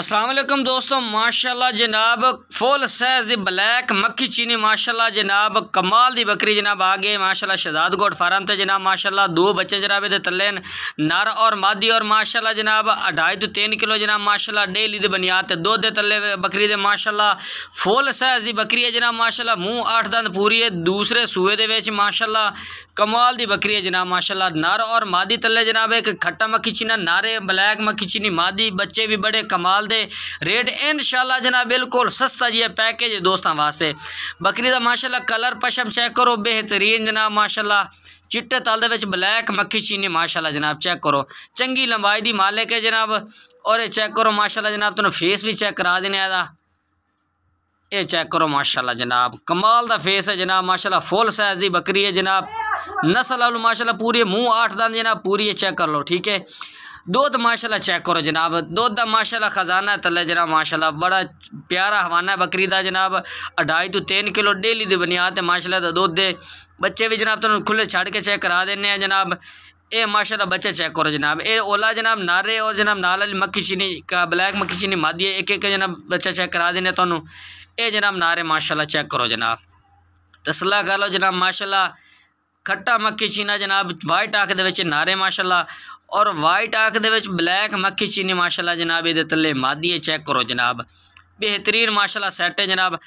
असलकम दोस्तों माशाल्लाह जनाब फुल सैज दी ब्लैक मक्खी चीनी माशाल्लाह जनाब कमाल दी बकरी जनाब आ गए माशाल्लाह शहजाद गोट फार्म ते जनाब माशाल्लाह दो बच्चे जनाब ये तले नर और मादी और माशाल्लाह जनाब अढ़ाई तो तीन किलो जनाब माशाल्लाह डेली दे बुनियाद दो दे तले बकरी दे माशाल्लाह फुल सैज दी बकरी है जनाब माशाल्लाह मूँह अठ दंद पूरी है दूसरे सूए के विच कमाल दी बकरी है जनाब माशा नर और मादी तले जनाब एक खट्टा मक्खी चीना नारे ब्लैक मक्खी चीनी मादी बच्चे भी बड़े कमाल दे रेट इन जनाब बिल्कुल सस्ता जी पैकेज दोस्तों वास्ते बकरी का माशाला कलर पशम चेक करो बेहतरीन जनाब माशाला चिट्टे तल ब्लैक मक्खी चीनी माशाला जनाब चेक करो चंकी लंबाई की मालिक है जनाब और चेक करो माशाला जनाब तुम फेस भी चेक करा देने आदा ये चेक करो माशाला जनाब कमाल का फेस है जनाब माशाला फुल साइज की बकरी है जनाब नसल आलू माशाला पूरी मूँह आठ दान जनाब पूरी चेक कर लो ठीक है दो तो माशाल्लाह चेक करो जनाब दो दा माशाल्लाह ख़जाना तले जनाब माशाल्लाह बड़ा प्यारा हवाना है बकरी का जनाब अढ़ाई तो तीन किलो डेली की बुनियाद है माशाल्लाह तो दुद्ध है बच्चे भी जनाब तुम तो खुले छड़ के चेक करा देने जनाब ए माशाल्लाह बच्चे चेक करो जनाब ये ओला जनाब नारे और जनाब नाल वाली मक्खी चीनी का ब्लैक मक्खी चीनी मादी है एक एक जनाब बच्चा चेक करा देने तू ये जनाब नारे माशाल्लाह चेक करो जनाब तसला कर लो जनाब माशाल्लाह खट्टा मक्खी चीना जनाब वाइट आख के नारे माशाला और वाइट आख के ब्लैक मक्खी चीनी माशाला जनाब ये थले मादी है चैक करो जनाब बेहतरीन माशाला सैट है जनाब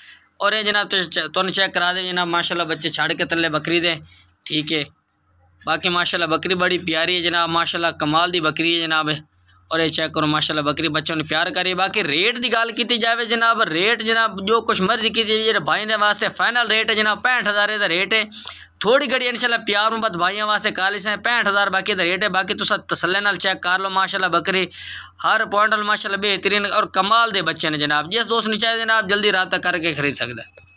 और जनाब तुम चैक करा दे जनाब माशाला बच्चे छड़ के थले बकरी दे ठीक है बाकी माशाला बकरी बड़ी प्यारी है जनाब माशाला कमाल की बकरी है जनाब और ये चेक करो माशाल्लाह बकरी बच्चों ने प्यार करी बाकी रेट की गल की जाए जनाब रेट जनाब जो कुछ मर्जी की जाए भाई ने वास्ते फाइनल रेट है जनाब पैंठ हज़ार का रेट है थोड़ी घड़ी इनशाला प्यार मुहब्बत भाइयों वास्ते कालिश है पैंठ हज़ार बाकी का रेट है बाकी तुम तसले न चेक कर लो माशाल्लाह बकरी हर पॉइंट माशाल्लाह बेहतरीन और कमाल दे बच्चे ने जनाब जिस दोस्त ने चाहिए जनाब जल्दी रबता करके खरीद सकता है